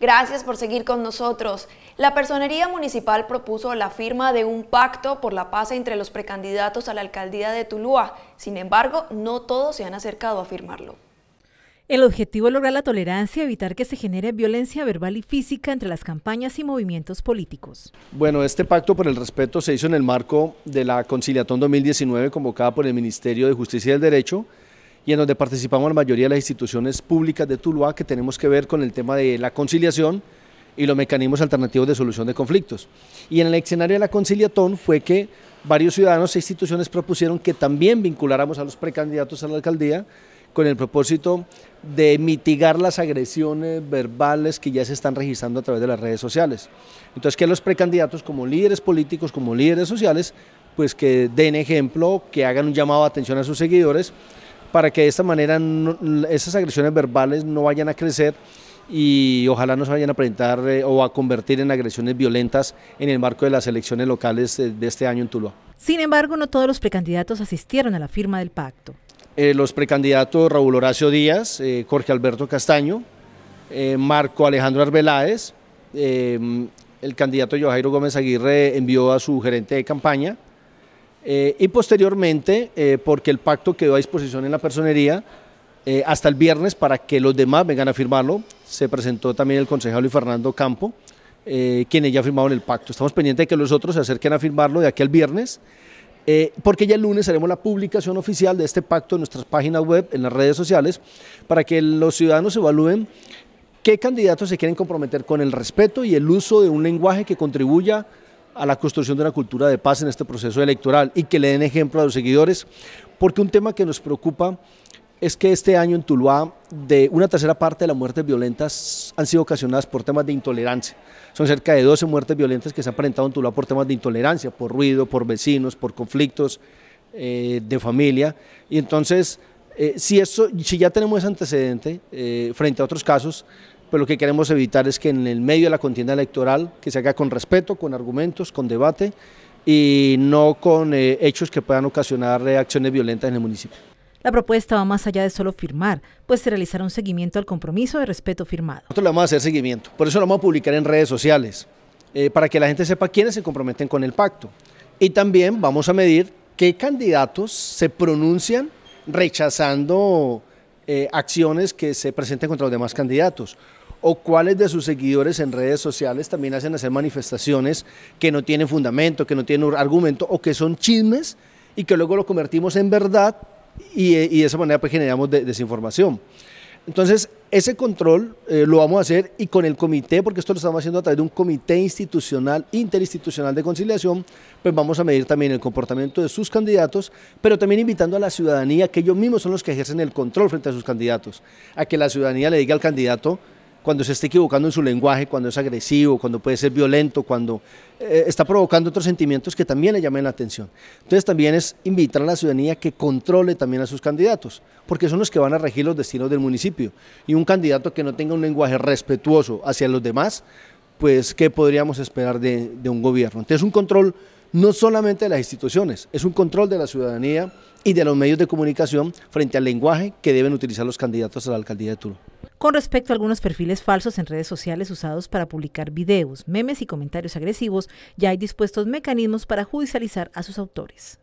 Gracias por seguir con nosotros. La Personería Municipal propuso la firma de un pacto por la paz entre los precandidatos a la alcaldía de Tulúa. Sin embargo, no todos se han acercado a firmarlo. El objetivo es lograr la tolerancia, y evitar que se genere violencia verbal y física entre las campañas y movimientos políticos. Bueno, este pacto por el respeto se hizo en el marco de la Conciliatón 2019 convocada por el Ministerio de Justicia y del Derecho, y en donde participamos la mayoría de las instituciones públicas de Tuluá que tenemos que ver con el tema de la conciliación y los mecanismos alternativos de solución de conflictos. Y en el escenario de la conciliatón fue que varios ciudadanos e instituciones propusieron que también vinculáramos a los precandidatos a la alcaldía con el propósito de mitigar las agresiones verbales que ya se están registrando a través de las redes sociales. Entonces, que los precandidatos como líderes políticos, como líderes sociales, pues que den ejemplo, que hagan un llamado de atención a sus seguidores para que de esta manera esas agresiones verbales no vayan a crecer y ojalá no se vayan a presentar eh, o a convertir en agresiones violentas en el marco de las elecciones locales de este año en Tuluá. Sin embargo, no todos los precandidatos asistieron a la firma del pacto. Eh, los precandidatos Raúl Horacio Díaz, eh, Jorge Alberto Castaño, Marco Alejandro Arbeláez, el candidato Yojairo Gómez Aguirre envió a su gerente de campaña, eh, y posteriormente, eh, porque el pacto quedó a disposición en la personería eh, hasta el viernes para que los demás vengan a firmarlo, se presentó también el concejal Luis Fernando Campo, quien ya firmaron el pacto. Estamos pendientes de que los otros se acerquen a firmarlo de aquí al viernes, porque ya el lunes haremos la publicación oficial de este pacto en nuestras páginas web, en las redes sociales, para que los ciudadanos evalúen qué candidatos se quieren comprometer con el respeto y el uso de un lenguaje que contribuya a la construcción de una cultura de paz en este proceso electoral y que le den ejemplo a los seguidores, porque un tema que nos preocupa es que este año en Tuluá de una tercera parte de las muertes violentas han sido ocasionadas por temas de intolerancia. Son cerca de 12 muertes violentas que se han presentado en Tuluá por temas de intolerancia, por ruido, por vecinos, por conflictos eh, de familia. Y entonces, eh, si, eso, si ya tenemos ese antecedente eh, frente a otros casos, pero lo que queremos evitar es que en el medio de la contienda electoral, que se haga con respeto, con argumentos, con debate y no con eh, hechos que puedan ocasionar reacciones eh, violentas en el municipio. La propuesta va más allá de solo firmar, pues se realizará un seguimiento al compromiso de respeto firmado. Nosotros le vamos a hacer seguimiento, por eso lo vamos a publicar en redes sociales, eh, para que la gente sepa quiénes se comprometen con el pacto. Y también vamos a medir qué candidatos se pronuncian rechazando acciones que se presenten contra los demás candidatos o cuáles de sus seguidores en redes sociales también hacen hacer manifestaciones que no tienen fundamento, que no tienen argumento o que son chismes y que luego lo convertimos en verdad y, eh, de esa manera pues, generamos desinformación. Entonces, ese control eh, lo vamos a hacer y con el comité, porque esto lo estamos haciendo a través de un comité institucional, interinstitucional de conciliación, pues vamos a medir también el comportamiento de sus candidatos, pero también invitando a la ciudadanía, que ellos mismos son los que ejercen el control frente a sus candidatos, a que la ciudadanía le diga al candidato cuando se esté equivocando en su lenguaje, cuando es agresivo, cuando puede ser violento, cuando eh, está provocando otros sentimientos que también le llamen la atención. Entonces también es invitar a la ciudadanía que controle también a sus candidatos, porque son los que van a regir los destinos del municipio. Y un candidato que no tenga un lenguaje respetuoso hacia los demás, pues ¿qué podríamos esperar de, de un gobierno? Entonces un control no solamente de las instituciones, es un control de la ciudadanía y de los medios de comunicación frente al lenguaje que deben utilizar los candidatos a la alcaldía de Turo. Con respecto a algunos perfiles falsos en redes sociales usados para publicar videos, memes y comentarios agresivos, ya hay dispuestos mecanismos para judicializar a sus autores.